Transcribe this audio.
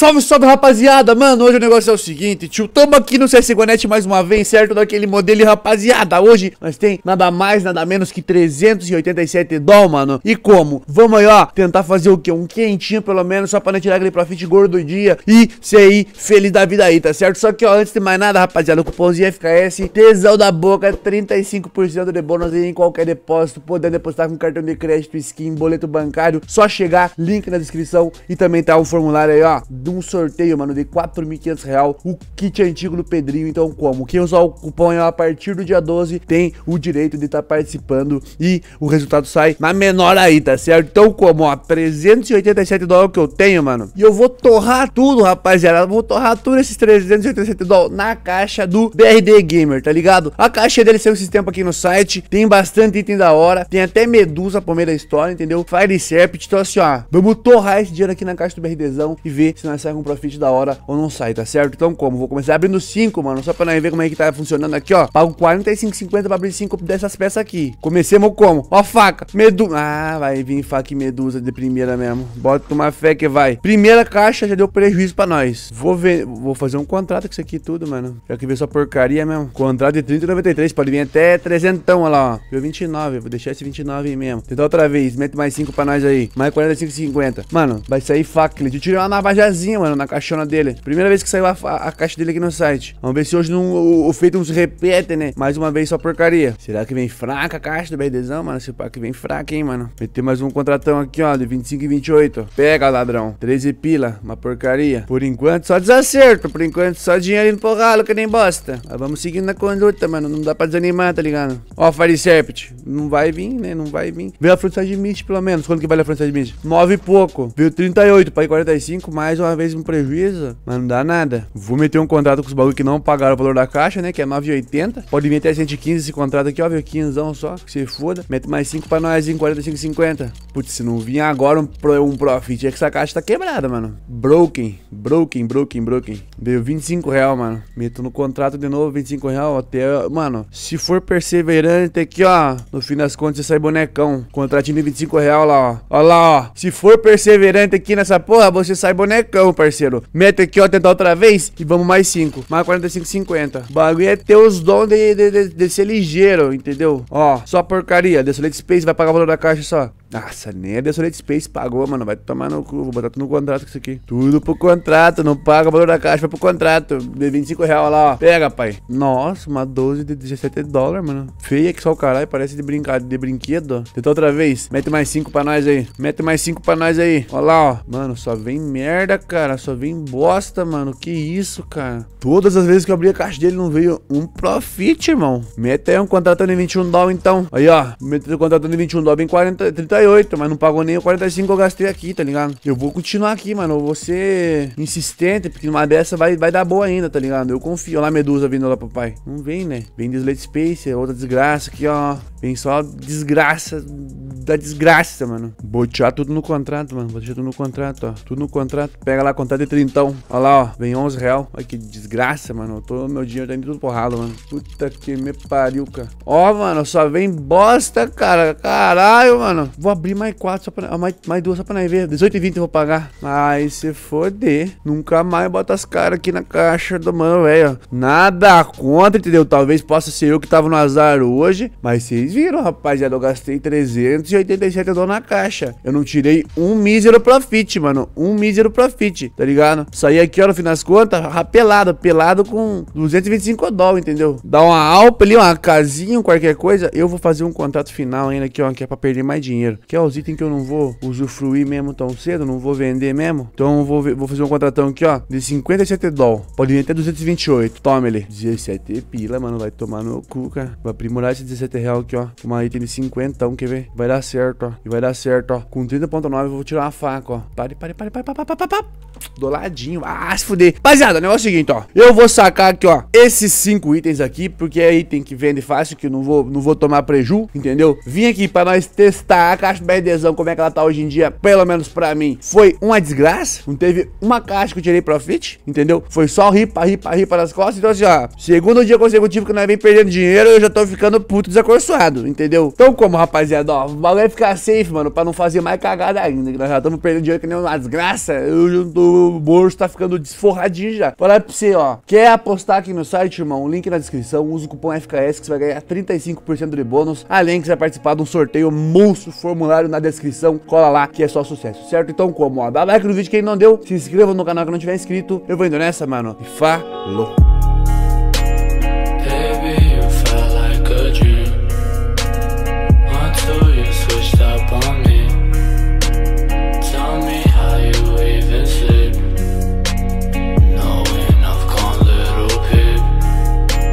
Salve, salve, rapaziada! Mano, hoje o negócio é o seguinte, tio. Tamo aqui no CSGONET mais uma vez, certo? Daquele modelo, rapaziada. Hoje nós tem nada mais, nada menos que 387 doll, mano. E como? Vamos aí, ó, tentar fazer o quê? Um quentinho, pelo menos, só pra não tirar aquele profit gordo do dia. E ser aí feliz da vida aí, tá certo? Só que, ó, antes de mais nada, rapaziada, o cupomzinho FKS, tesão da boca, 35% de bônus em qualquer depósito. Podendo depositar com cartão de crédito, skin, boleto bancário. Só chegar, link na descrição e também tá o um formulário aí, ó, de um sorteio, mano, de 4.500 real, o kit antigo do Pedrinho. Então, como? Quem usar o cupom é a partir do dia 12 tem o direito de estar tá participando e o resultado sai na menor aí, tá certo? Então, como? Ó, 387 dólares que eu tenho, mano. E eu vou torrar tudo, rapaziada. Eu vou torrar tudo esses 387 dólares na caixa do BRD Gamer, tá ligado? A caixa dele saiu esse tempo aqui no site. Tem bastante item da hora. Tem até Medusa, Palmeira História, entendeu? Fire Serpent. Então, assim, ó, vamos torrar esse dinheiro aqui na caixa do BRDzão e ver se nós sai com um profit da hora ou não sai, tá certo? Então como? Vou começar abrindo 5, mano, só pra nós ver como é que tá funcionando aqui, ó. Pago 45,50 pra abrir 5 dessas peças aqui. Comecemos como? Ó faca, medusa. Ah, vai vir faca e medusa de primeira mesmo. Bota uma fé que vai. Primeira caixa já deu prejuízo pra nós. Vou ver, vou fazer um contrato com isso aqui tudo, mano. Já que veio só porcaria mesmo. Contrato de 30,93, pode vir até 300, olha lá, ó. Deu 29, vou deixar esse 29 aí mesmo. Tentar outra vez, mete mais 5 pra nós aí. Mais 45,50. Mano, vai sair faca, eu tirei uma navajazinha mano, na caixona dele. Primeira vez que saiu a, a, a caixa dele aqui no site. Vamos ver se hoje não, o, o feito não se repete, né? Mais uma vez só porcaria. Será que vem fraca a caixa do BRDzão, mano? Esse pá que vem fraca, hein, mano? Meter mais um contratão aqui, ó, de 25 e 28. Pega, ladrão. 13 pila, uma porcaria. Por enquanto, só desacerto. Por enquanto, só dinheiro indo pro ralo, que nem bosta. Mas vamos seguindo na conduta, mano. Não dá pra desanimar, tá ligado? Ó, Faricept. Não vai vir, né? Não vai vir. Veio a fruta de mist, pelo menos. Quanto que vale a fruta de mist? 9 e pouco. Veio 38, paguei 45, mais uma vez me prejuízo, mas não dá nada. Vou meter um contrato com os bagulho que não pagaram o valor da caixa, né? Que é 9,80. Pode vir até 115 esse contrato aqui, ó. Viu? 15 só, que se foda. Mete mais 5 pra nós, 45,50. Putz, se não vir agora um, um profit, é que essa caixa tá quebrada, mano. Broken, broken, broken, broken. Deu 25 real, mano. Meto no contrato de novo, 25 real até... Mano, se for perseverante aqui, ó. No fim das contas, você sai bonecão. Contratinho de 25 real lá, ó. Ó lá, ó. Se for perseverante aqui nessa porra, você sai bonecão facão, parceiro. Mete aqui, ó, tentar outra vez. E vamos mais 5. Mais 45, 50. O bagulho é ter os dons de, de, de, de ser ligeiro, entendeu? Ó, só porcaria. Desolate Space vai pagar o valor da caixa só. Nossa, nem a Desolate Space pagou, mano. Vai tomar no cu. Vou botar tudo no contrato com isso aqui. Tudo pro contrato. Não paga o valor da caixa, vai pro contrato. De 25 reais lá, ó. Pega, pai. Nossa, uma 12 de 17 dólares, mano. Feia que só o caralho. Parece de brincar, de brinquedo. Tentou outra vez. Mete mais 5 pra nós aí. Mete mais 5 pra nós aí. Olha lá, ó. Mano, só vem merda, cara. Só vem bosta, mano. Que isso, cara. Todas as vezes que eu abri a caixa dele não veio um profit, irmão. Meta aí um contratando em 21 dólares, então. Aí, ó. um contratando em 21 dólares em 40, 38. Mas não pagou nem o 45 que eu gastei aqui, tá ligado? Eu vou continuar aqui, mano. Eu vou ser insistente, porque numa dessa vai, vai dar boa ainda, tá ligado? Eu confio. Olha lá Medusa vindo lá pro pai. Não vem, né? Vem Deslate Space, outra desgraça aqui, ó. Vem só desgraça da desgraça, mano. Vou tudo no contrato, mano. Vou tudo no contrato, ó. Tudo no contrato. Pega lá, contrato de trintão. Ó lá, ó. Vem 11 real. Olha que desgraça, mano. Eu tô, meu dinheiro tá indo tudo porrado mano. Puta que me pariu, cara. Ó, mano, só vem bosta, cara. Caralho, mano. Vou abrir mais quatro só pra... Mais, mais duas só pra nós ver. 18 e 20 eu vou pagar. Ai, se foder. Nunca mais bota as caras aqui na caixa do mano, velho. Nada contra, entendeu? Talvez possa ser eu que tava no azar hoje. Mas vocês viram, rapaziada. Eu gastei 300 287 dólares na caixa. Eu não tirei um mísero profit, mano. Um mísero profit, tá ligado? Saí aqui, ó, no fim das contas, rapelado, pelado com 225 dólares, entendeu? Dá uma alpa ali, uma casinha, qualquer coisa. Eu vou fazer um contrato final ainda aqui, ó, que é pra perder mais dinheiro. Que é os itens que eu não vou usufruir mesmo tão cedo, não vou vender mesmo. Então eu vou, vou fazer um contratão aqui, ó, de 57 dólares. Pode ir até 228. Toma ele. 17 pila, mano, vai tomar no cu, cara. Vai aprimorar esse 17 real aqui, ó. Uma item de 50, então, quer ver? Vai dar dar certo, ó. E vai dar certo, ó. Com 30.9 eu vou tirar uma faca, ó. Pare, pare, pare, pare, pare, pare, pare, pare do ladinho. Ah, se fuder. Rapaziada, o negócio é o seguinte, ó. Eu vou sacar aqui, ó, esses cinco itens aqui, porque é item que vende fácil, que eu não vou, não vou tomar preju, entendeu? Vim aqui pra nós testar a caixa do BRDzão, como é que ela tá hoje em dia, pelo menos pra mim. Foi uma desgraça, não teve uma caixa que eu tirei profit, entendeu? Foi só ripa, ripa, ripa nas costas. Então assim, ó, segundo dia consecutivo que nós vem perdendo dinheiro, eu já tô ficando puto desacorçoado, entendeu? Então como, rapaziada, ó, o bagulho é ficar safe, mano, pra não fazer mais cagada ainda, que nós já estamos perdendo dinheiro que nem uma desgraça. Eu não tô o bolso tá ficando desforradinho já. Vou falar pra você, ó. Quer apostar aqui no site, irmão? Link na descrição. Usa o cupom FKS que você vai ganhar 35% de bônus. Além que você vai participar de um sorteio monstro, formulário na descrição. Cola lá que é só sucesso, certo? Então, como? Ó, dá like no vídeo quem não deu. Se inscreva no canal que não tiver inscrito. Eu vou indo nessa, mano. E falou!